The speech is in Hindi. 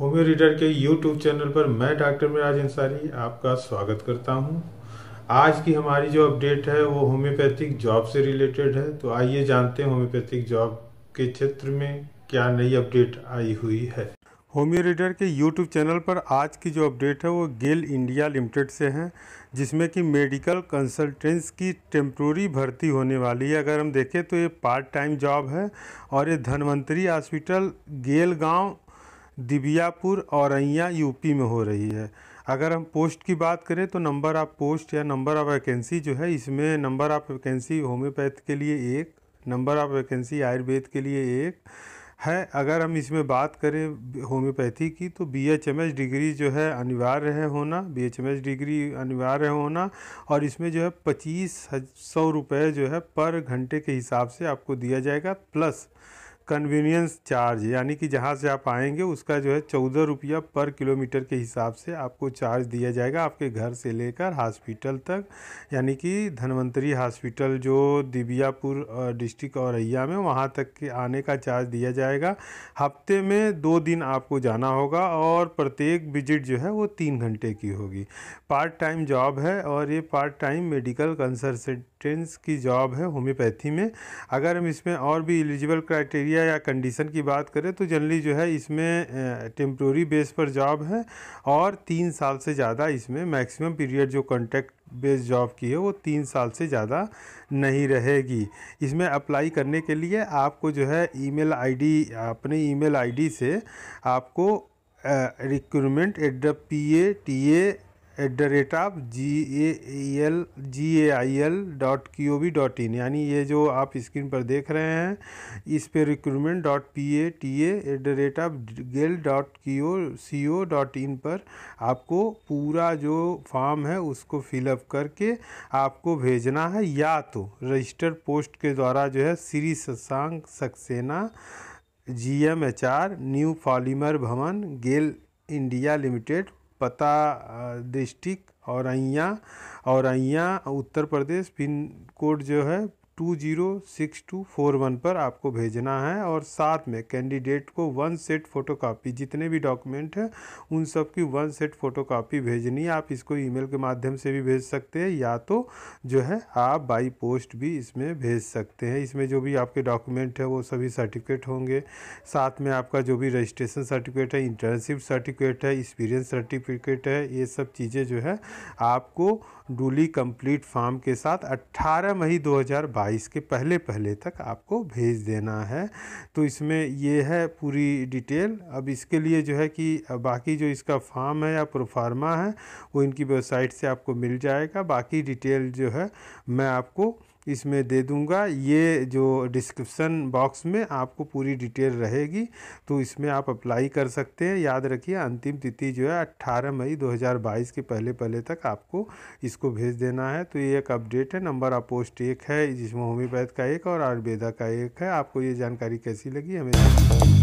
होम्यो रीडर के यूट्यूब चैनल पर मैं डॉक्टर मिराज अंसारी आपका स्वागत करता हूं आज की हमारी जो अपडेट है वो होम्योपैथिक जॉब से रिलेटेड है तो आइए जानते हैं होम्योपैथिक जॉब के क्षेत्र में क्या नई अपडेट आई हुई है होम्यो रीडर के यूट्यूब चैनल पर आज की जो अपडेट है वो गेल इंडिया लिमिटेड से है जिसमें कि मेडिकल कंसल्टेंट्स की टेम्प्रोरी भर्ती होने वाली है अगर हम देखें तो ये पार्ट टाइम जॉब है और ये धनवंतरी हॉस्पिटल गेल गांव दिबियापुर औरैया यूपी में हो रही है अगर हम पोस्ट की बात करें तो नंबर ऑफ़ पोस्ट या नंबर ऑफ़ वैकेंसी जो है इसमें नंबर ऑफ़ वैकेंसी होम्योपैथ के लिए एक नंबर ऑफ़ वैकेंसी आयुर्वेद के लिए एक है अगर हम इसमें बात करें होम्योपैथी की तो बी एच एम डिग्री जो है अनिवार्य है होना B H M S degree अनिवार्य होना और इसमें जो है पच्चीस सौ रुपये जो है पर घंटे के हिसाब से आपको दिया जाएगा प्लस कन्वीनियंस चार्ज यानी कि जहाँ से आप आएंगे उसका जो है चौदह रुपया पर किलोमीटर के हिसाब से आपको चार्ज दिया जाएगा आपके घर से लेकर हॉस्पिटल तक यानी कि धनवंतरी हॉस्पिटल जो दिबियापुर डिस्ट्रिक्ट औरैया में वहाँ तक के आने का चार्ज दिया जाएगा हफ्ते में दो दिन आपको जाना होगा और प्रत्येक विजिट जो है वो तीन घंटे की होगी पार्ट टाइम जॉब है और ये पार्ट टाइम मेडिकल कंसल्टेंट्स की जॉब है होम्योपैथी में अगर हम इसमें और भी एलिजिबल क्राइटेरिया एरिया या कंडीशन की बात करें तो जनरली जो है इसमें टेम्प्रोरी बेस पर जॉब है और तीन साल से ज़्यादा इसमें मैक्सिमम पीरियड जो कॉन्ट्रैक्ट बेस्ड जॉब की है वो तीन साल से ज़्यादा नहीं रहेगी इसमें अप्लाई करने के लिए आपको जो है ईमेल आईडी अपने ईमेल आईडी से आपको recruitment at the P A T A at the rate of G A L G A I L dot की ओ वी डॉट इन यानी ये जो आप स्क्रीन पर देख रहे हैं इस पे recruitment dot P A T A at the rate of GAIL dot की O C O dot in पर आपको पूरा जो फॉर्म है उसको फिलअप करके आपको भेजना है या तो रजिस्टर पोस्ट के द्वारा जो है Shri Shashank Saxena G M H R new polymer Bhawan GAIL India limited पता डिस्टिक और औरैयाँ उत्तर प्रदेश पिन कोड जो है two zero six two four one पर आपको भेजना है और साथ में कैंडिडेट को वन सेट फ़ोटोकॉपी जितने भी डॉक्यूमेंट हैं उन सब की वन सेट फ़ोटोकॉपी भेजनी है आप इसको ईमेल के माध्यम से भी भेज सकते हैं या तो जो है आप बाई पोस्ट भी इसमें भेज सकते हैं इसमें जो भी आपके डॉक्यूमेंट है वो सभी सर्टिफिकेट होंगे साथ में आपका जो भी रजिस्ट्रेशन सर्टिफिकेट है इंटर्नशिप सर्टिफिकेट है एक्सपीरियंस सर्टिफिकेट है ये सब चीज़ें जो है आपको डूली कंप्लीट फॉर्म के साथ 18 मई 2022 के पहले पहले तक आपको भेज देना है तो इसमें ये है पूरी डिटेल अब इसके लिए जो है कि बाकी जो इसका फॉर्म है या प्रोफार्मा है वो इनकी वेबसाइट से आपको मिल जाएगा बाकी डिटेल जो है मैं आपको इसमें दे दूंगा ये जो डिस्क्रिप्सन बॉक्स में आपको पूरी डिटेल रहेगी तो इसमें आप अप्लाई कर सकते हैं याद रखिए अंतिम तिथि जो है 18 मई 2022 के पहले पहले तक आपको इसको भेज देना है तो ये एक अपडेट है नंबर आप पोस्ट एक है जिसमें होम्योपैथ का एक और आयुर्वेदा का एक है आपको ये जानकारी कैसी लगी हमें